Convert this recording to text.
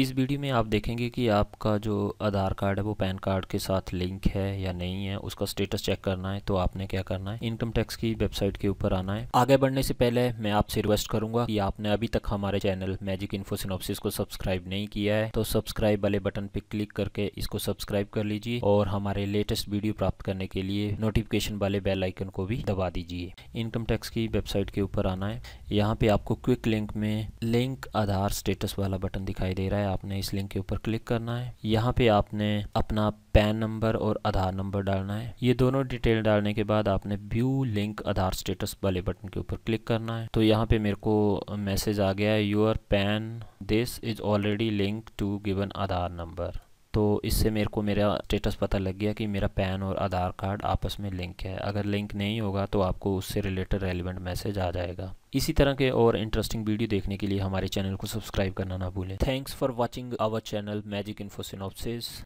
इस वीडियो में आप देखेंगे कि आपका जो आधार कार्ड है वो पैन कार्ड के साथ लिंक है या नहीं है उसका स्टेटस चेक करना है तो आपने क्या करना है इनकम टैक्स की वेबसाइट के ऊपर आना है आगे बढ़ने से पहले मैं आपसे रिक्वेस्ट करूंगा कि आपने अभी तक हमारे चैनल मैजिक इन्फो सिनोपसिस को सब्सक्राइब नहीं किया है तो सब्सक्राइब वाले बटन पर क्लिक करके इसको सब्सक्राइब कर लीजिए और हमारे लेटेस्ट वीडियो प्राप्त करने के लिए नोटिफिकेशन वाले बेल आइकन को भी दबा दीजिए इनकम टैक्स की वेबसाइट के ऊपर आना है यहाँ पे आपको क्विक लिंक में लिंक आधार स्टेटस वाला बटन दिखाई दे रहा है है आपने इस लिंक के ऊपर क्लिक करना है यहाँ पे आपने अपना पैन नंबर और आधार नंबर डालना है ये दोनों डिटेल डालने के बाद आपने व्यू लिंक आधार स्टेटस वाले बटन के ऊपर क्लिक करना है तो यहाँ पे मेरे को मैसेज आ गया है your PAN this is already link to given Aadhaar number तो इससे मेरे को मेरा स्टेटस पता लग गया कि मेरा पैन और आधार कार्ड आपस में लिंक है अगर लिंक नहीं होगा तो आपको उससे रिलेटेड रेलिवेंट मैसेज आ जाएगा इसी तरह के और इंटरेस्टिंग वीडियो देखने के लिए हमारे चैनल को सब्सक्राइब करना ना भूलें thanks for watching our channel magic इन्फोसिनोपसिस